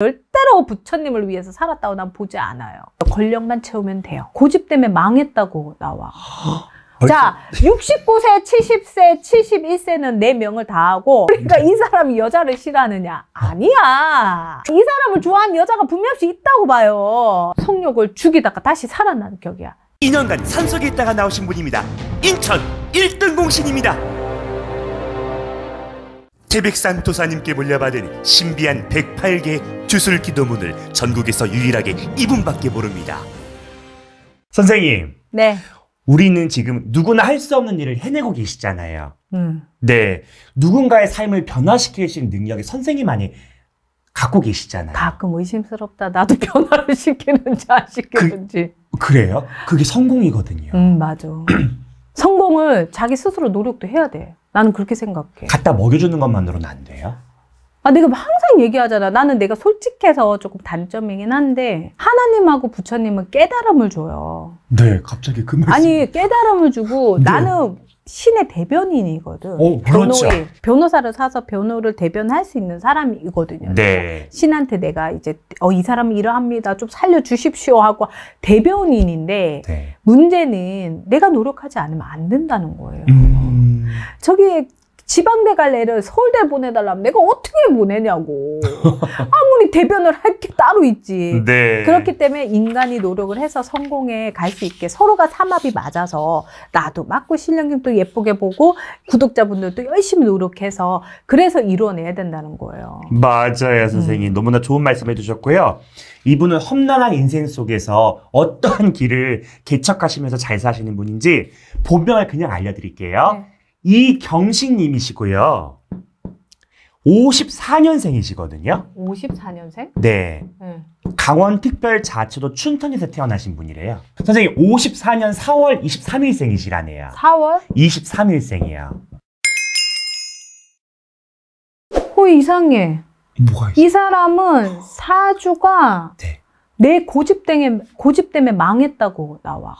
절대로 부처님을 위해서 살았다고 난 보지 않아요. 권력만 채우면 돼요. 고집 때문에 망했다고 나와. 아, 자, 69세, 70세, 71세는 내 명을 다 하고 그러니까 이 사람이 여자를 싫어하느냐? 아니야. 이 사람을 좋아하는 여자가 분명히 있다고 봐요. 성욕을 죽이다가 다시 살아난 격이야. 2년간 산속에 있다가 나오신 분입니다. 인천 1등 공신입니다. 태백산토사님께 물려받은 신비한 108개의 주술 기도문을 전국에서 유일하게 이분밖에 모릅니다. 선생님. 네. 우리는 지금 누구나 할 수 없는 일을 해내고 계시잖아요. 음. 네. 누군가의 삶을 변화시키시 능력이 선생님만이 갖고 계시잖아요. 가끔 의심스럽다. 나도 변화를 시키는지 안 그 시키는지. 그, 래요 그게 성공이거든요. 음, 맞아. 성공을 자기 스스로 노력도 해야 돼. 나는 그렇게 생각해. 갖다 먹여주는 것만으로는 안 돼요? 아, 내가 항상 얘기하잖아. 나는 내가 솔직해서 조금 단점이긴 한데, 하나님하고 부처님은 깨달음을 줘요. 네, 갑자기 그 말씀. 아니, 깨달음을 주고, 네. 나는 신의 대변인이거든. 오, 그렇죠. 변호인. 변호사를 사서 변호를 대변할 수 있는 사람이거든요. 네. 신한테 내가 이제 어, 이 사람 이러합니다. 좀 살려 주십시오 하고 대변인인데 네. 문제는 내가 노력하지 않으면 안 된다는 거예요. 음. 저기 지방대 갈 애를 서울대 보내달라면 내가 어떻게 보내냐고. 아무리 대변을 할 게 따로 있지. 네. 그렇기 때문에 인간이 노력을 해서 성공에 갈 수 있게 서로가 삼합이 맞아서 나도 맞고 신령님도 예쁘게 보고 구독자분들도 열심히 노력해서 그래서 이뤄내야 된다는 거예요. 맞아요, 음. 선생님. 음. 너무나 좋은 말씀 해주셨고요. 이분은 험난한 인생 속에서 어떠한 길을 개척하시면서 잘 사시는 분인지 본명을 그냥 알려드릴게요. 네. 이경식님이시고요. 54년생이시거든요. 54년생? 네. 네. 강원특별자치도 춘천에서 태어나신 분이래요. 선생님 54년 4월 23일생이시라네요. 4월? 2 3일생이요어 이상해. 뭐가 있어? 이 사람은 사주가 네. 내 고집 때문에 고집 때문에 망했다고 나와.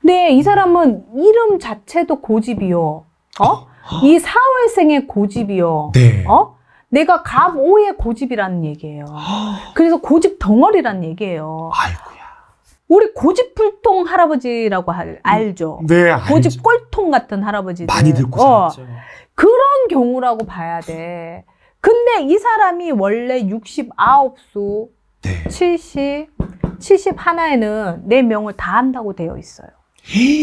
근이 사람은 이름 자체도 고집이요. 어? 이사월생의 고집이요. 네. 어? 내가 갑오의 고집이라는 얘기예요. 그래서 고집 덩어리라는 얘기예요. 아이고야. 우리 고집불통 할아버지라고 할, 알죠? 음, 네, 알죠. 고집 꼴통 같은 할아버지. 많이 듣고 어. 살았죠. 그런 경우라고 봐야 돼. 근데 이 사람이 원래 69수, 네. 70, 71에는 내 명을 다 한다고 되어 있어요.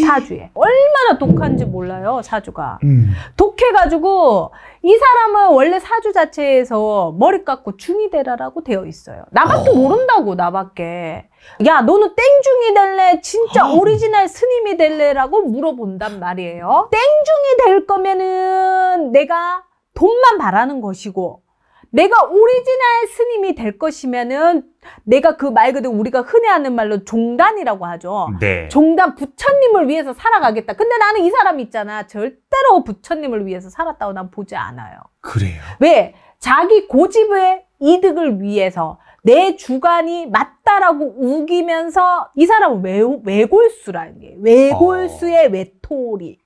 사주에 얼마나 독한지 몰라요 사주가 음. 독해가지고 이 사람은 원래 사주 자체에서 머리 깎고 중이 되라라고 되어 있어요 나밖에 어. 모른다고 나밖에 야 너는 땡중이 될래 진짜 어. 오리지널 스님이 될래라고 물어본단 말이에요 땡중이 될 거면은 내가 돈만 바라는 것이고 내가 오리지널 스님이 될 것이면은 내가 그 말 그대로 우리가 흔히 하는 말로 종단이라고 하죠. 네. 종단 부처님을 위해서 살아가겠다. 근데 나는 이 사람 있잖아. 절대로 부처님을 위해서 살았다고 난 보지 않아요. 그래요. 왜? 자기 고집의 이득을 위해서 내 주관이 맞다라고 우기면서 이 사람은 외, 외골수라는 게 외골수의 어... 외톨이.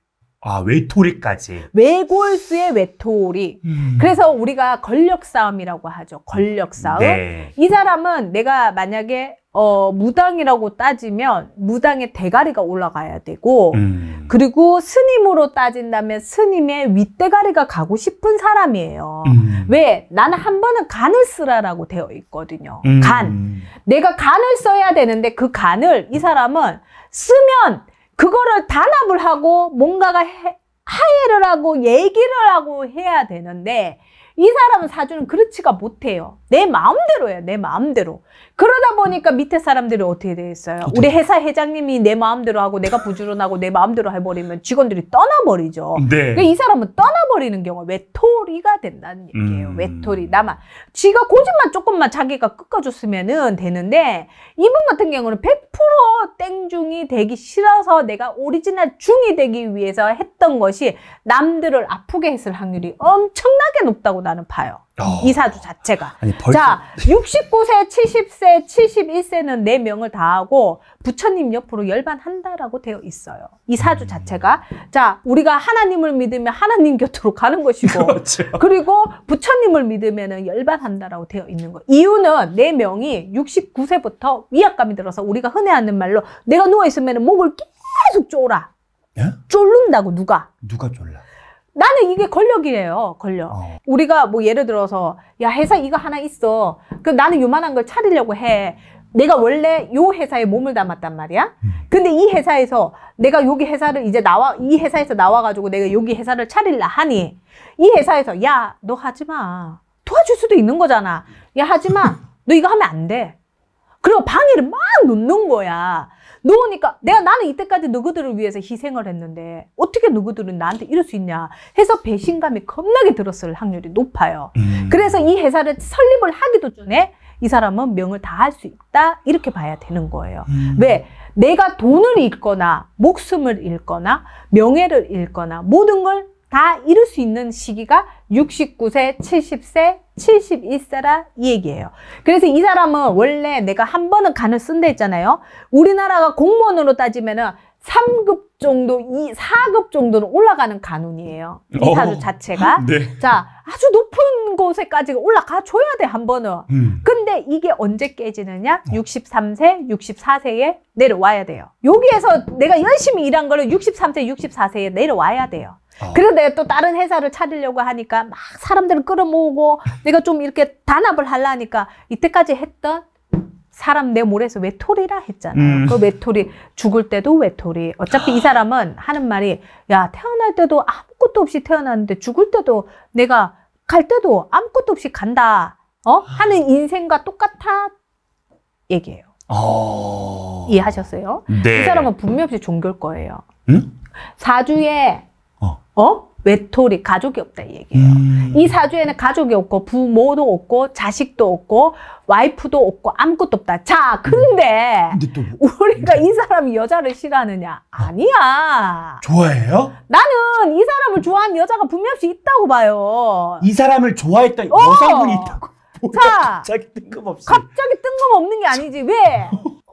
아, 외톨이까지. 외골수의 외톨이. 음. 그래서 우리가 권력 싸움이라고 하죠. 권력 싸움. 네. 이 사람은 내가 만약에 어, 무당이라고 따지면 무당의 대가리가 올라가야 되고 음. 그리고 스님으로 따진다면 스님의 윗대가리가 가고 싶은 사람이에요. 음. 왜? 나는 한 번은 간을 쓰라라고 되어 있거든요. 간. 음. 내가 간을 써야 되는데 그 간을 이 사람은 쓰면 그거를 단합을 하고 뭔가가 해, 하해를 하고 얘기를 하고 해야 되는데 이 사람은 사주는 그렇지가 못해요. 내 마음대로 해내 마음대로. 그러다 보니까 밑에 사람들이 어떻게 돼 있어요? 우리 회사 회장님이 내 마음대로 하고 내가 부지런하고 내 마음대로 해버리면 직원들이 떠나버리죠. 음, 네. 그러니까 이 사람은 떠나버리는 경우 외톨이가 된다는 얘기예요. 음. 외톨이. 나만. 지가 고집만 조금만 자기가 끊어줬으면 되는데 이분 같은 경우는 100% 땡중이 되기 싫어서 내가 오리지널 중이 되기 위해서 했던 것이 남들을 아프게 했을 확률이 엄청나게 높다고 나는 봐요. 어. 이사주 자체가. 아니, 벌써... 자, 69세, 70세, 71세는 4명을 다 하고 부처님 옆으로 열반한다라고 되어 있어요. 이사주 자체가. 자, 우리가 하나님을 믿으면 하나님 곁으로 가는 것이고. 그렇죠. 그리고 부처님을 믿으면 열반한다라고 되어 있는 거. 예요 이유는 4명이 69세부터 위압감이 들어서 우리가 흔해 하는 말로 내가 누워있으면 목을 계속 졸아. 예? 쫄른다고 누가. 누가 졸라. 나는 이게 권력이에요. 권력. 어. 우리가 뭐 예를 들어서 야 회사 이거 하나 있어. 그럼 나는 요만한 걸 차리려고 해. 내가 원래 요 회사에 몸을 담았단 말이야. 음. 근데 이 회사에서 내가 여기 회사를 이제 나와 이 회사에서 나와가지고 내가 여기 회사를 차릴라 하니 이 회사에서 야 너 하지 마 도와줄 수도 있는 거잖아. 야 하지 마. 너 이거 하면 안 돼. 그리고 방해를 막 놓는 거야. 놓으니까 내가 나는 이때까지 누구들을 위해서 희생을 했는데 어떻게 누구들은 나한테 이럴 수 있냐 해서 배신감이 겁나게 들었을 확률이 높아요. 음. 그래서 이 회사를 설립을 하기도 전에 이 사람은 명을 다 할 수 있다 이렇게 봐야 되는 거예요. 음. 왜? 내가 돈을 잃거나 목숨을 잃거나 명예를 잃거나 모든 걸다 이룰 수 있는 시기가 69세, 70세, 71세라 이 얘기예요. 그래서 이 사람은 원래 내가 한 번은 간을 쓴다 했잖아요. 우리나라가 공무원으로 따지면은 3급 정도, 2, 4급 정도는 올라가는 간운이에요. 이 어. 사주 자체가. 네. 자, 아주 높은 곳에까지 올라가 줘야 돼, 한 번은. 음. 근데 이게 언제 깨지느냐? 63세, 어. 64세에 내려와야 돼요. 여기에서 내가 열심히 일한 거를 63세, 64세에 내려와야 돼요. 어. 그래서 내가 또 다른 회사를 차리려고 하니까 막 사람들을 끌어모으고 내가 좀 이렇게 단합을 하려니까 이때까지 했던 사람 내몰에서 외톨이라 했잖아요. 음. 그 외톨이 죽을 때도 외톨이. 어차피 이 사람은 하는 말이 야 태어날 때도 아무것도 없이 태어났는데 죽을 때도 내가 갈 때도 아무것도 없이 간다. 어 하는 인생과 똑같아 얘기예요. 어... 이해하셨어요? 네. 이 사람은 분명히 종교일 거예요. 음? 사주에 어? 외톨이 가족이 없다 이 얘기예요. 음. 이 사주에는 가족이 없고 부모도 없고 자식도 없고 와이프도 없고 아무것도 없다. 자, 근데, 근데 또 우리가 이 사람이 여자를 싫어하느냐? 아니야. 좋아해요? 나는 이 사람을 좋아하는 여자가 분명히 있다고 봐요. 이 사람을 좋아했던 어. 여성분이 있다고. 자, 갑자기 뜬금없이. 갑자기 뜬금없는 게 아니지. 왜?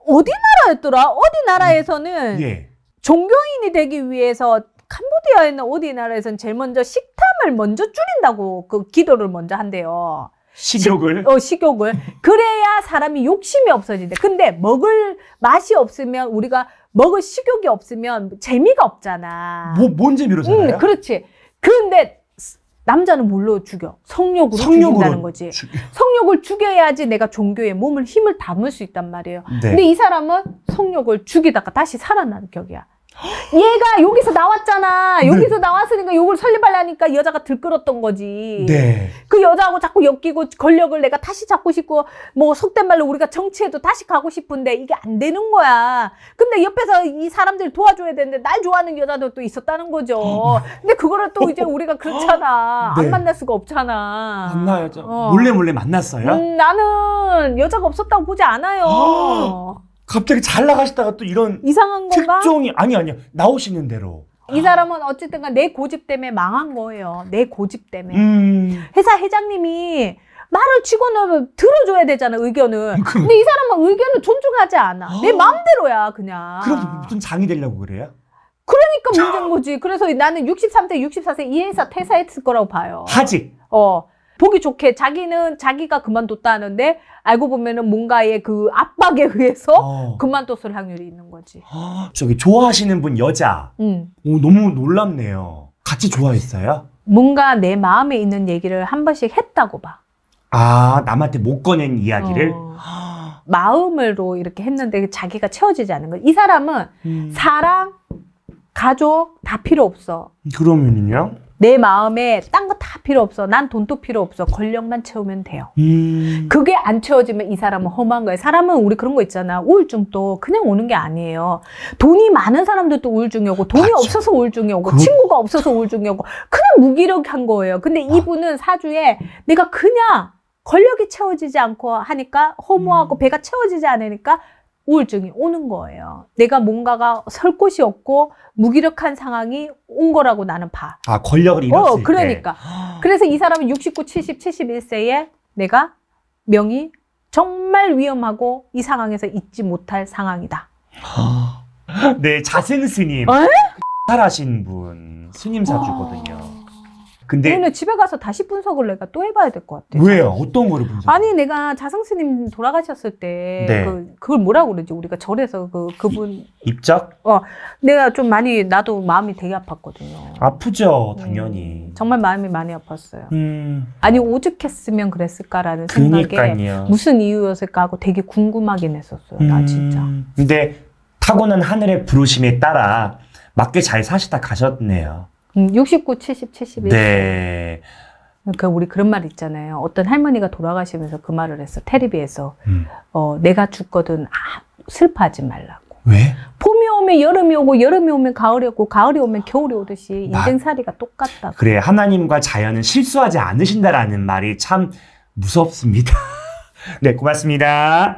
어디 나라였더라? 어디 나라에서는 예. 종교인이 되기 위해서 캄보디아에는 어디 나라에선 제일 먼저 식탐을 먼저 줄인다고 그 기도를 먼저 한대요. 식욕을? 식, 어, 식욕을. 그래야 사람이 욕심이 없어진대. 근데 먹을 맛이 없으면 우리가 먹을 식욕이 없으면 재미가 없잖아. 뭐, 뭔 재미로 음, 살아요? 응, 그렇지. 근데 남자는 뭘로 죽여? 성욕으로, 성욕으로 죽인다는 거지. 죽여. 성욕을 죽여야지 내가 종교에 몸을 힘을 담을 수 있단 말이에요. 네. 근데 이 사람은 성욕을 죽이다가 다시 살아난 격이야. 얘가 여기서 나왔잖아. 여기서 네. 나왔으니까 요걸 설립하려니까 여자가 들끓었던 거지. 네. 그 여자하고 자꾸 엮이고 권력을 내가 다시 잡고 싶고 뭐 속된 말로 우리가 정치에도 다시 가고 싶은데 이게 안 되는 거야. 근데 옆에서 이 사람들 도와줘야 되는데 날 좋아하는 여자도 또 있었다는 거죠. 근데 그거를 또 이제 우리가 그렇잖아. 네. 안 만날 수가 없잖아. 만나야죠. 어. 몰래 몰래 만났어요? 음, 나는 여자가 없었다고 보지 않아요. 갑자기 잘 나가시다가 또 이런 이상한 건가? 특종이 아니 아니야 나오시는 대로 이 사람은 어쨌든간 내 고집 때문에 망한 거예요. 내 고집 때문에 음. 회사 회장님이 말을 치고는 들어줘야 되잖아 의견을. 그, 근데 이 사람은 의견을 존중하지 않아. 어. 내 마음대로야 그냥. 그럼 무슨 장이 되려고 그래요? 그러니까 문제인 거지. 그래서 나는 63세, 64세 이 회사 퇴사했을 거라고 봐요. 하지. 어. 보기 좋게 자기는 자기가 그만뒀다는데 알고 보면은 뭔가의 그 압박에 의해서 어. 그만뒀을 확률이 있는 거지. 아, 저기 좋아하시는 분 여자. 음. 오 너무 놀랍네요. 같이 좋아했어요? 뭔가 내 마음에 있는 얘기를 한 번씩 했다고 봐. 아 남한테 못 꺼낸 이야기를. 어. 아. 마음으로 이렇게 했는데 자기가 채워지지 않는 거이 사람은 음. 사랑, 가족 다 필요 없어. 그러면은요? 내 마음에 딴 거 다 필요 없어. 난 돈도 필요 없어. 권력만 채우면 돼요. 음... 그게 안 채워지면 이 사람은 험한 거예요. 사람은 우리 그런 거 있잖아. 우울증도 그냥 오는 게 아니에요. 돈이 많은 사람들도 우울증이 오고 돈이 맞아. 없어서 우울증이 오고 그... 친구가 없어서 우울증이 오고 그냥 무기력한 거예요. 근데 아. 이분은 사주에 내가 그냥 권력이 채워지지 않고 하니까 허무하고 음. 배가 채워지지 않으니까 우울증이 오는 거예요. 내가 뭔가가 설 곳이 없고 무기력한 상황이 온 거라고 나는 봐. 아, 권력을 잃었 어, 그러니까. 그래서 이 사람은 69, 70, 71세에 내가 명이 정말 위험하고 이 상황에서 잊지 못할 상황이다. 네, 자생 스님. 잘 하신 분 스님 사주거든요. 근데 우리 집에 가서 다시 분석을 내가 또 해봐야 될 것 같아요. 왜요? 어떤 거를 분석? 아니 내가 자승스님 돌아가셨을 때 네. 그, 그걸 뭐라고 그러지? 우리가 절에서 그 그분 이, 입작? 어, 내가 좀 많이 나도 마음이 되게 아팠거든요. 아프죠, 음, 당연히. 음, 정말 마음이 많이 아팠어요. 음. 아니 오죽했으면 그랬을까라는 그니까요. 생각에 무슨 이유였을까 하고 되게 궁금하긴 했었어요. 나 음. 진짜. 근데 타고난 하늘의 부르심에 따라 맞게 잘 사시다 가셨네요. 음, 69, 70, 71. 네. 그러니까 우리 그런 말 있잖아요. 어떤 할머니가 돌아가시면서 그 말을 했어. 테레비에서. 음. 어, 내가 죽거든 아, 슬퍼하지 말라고. 왜? 봄이 오면 여름이 오고 여름이 오면 가을이 오고 가을이 오면 겨울이 오듯이 인생살이가 똑같다. 그래 하나님과 자연은 실수하지 않으신다라는 말이 참 무섭습니다. 네 고맙습니다.